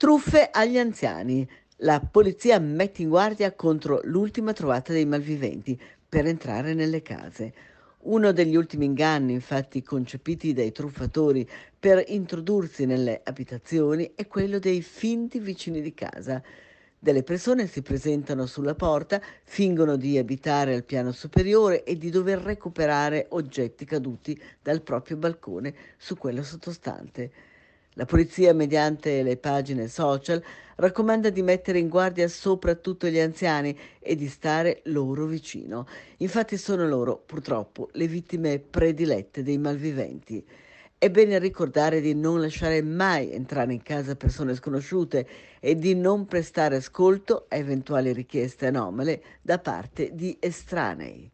Truffe agli anziani. La polizia mette in guardia contro l'ultima trovata dei malviventi per entrare nelle case. Uno degli ultimi inganni, infatti, concepiti dai truffatori per introdursi nelle abitazioni è quello dei finti vicini di casa. Delle persone si presentano sulla porta, fingono di abitare al piano superiore e di dover recuperare oggetti caduti dal proprio balcone su quello sottostante. La polizia, mediante le pagine social, raccomanda di mettere in guardia soprattutto gli anziani e di stare loro vicino. Infatti sono loro, purtroppo, le vittime predilette dei malviventi. È bene ricordare di non lasciare mai entrare in casa persone sconosciute e di non prestare ascolto a eventuali richieste anomale da parte di estranei.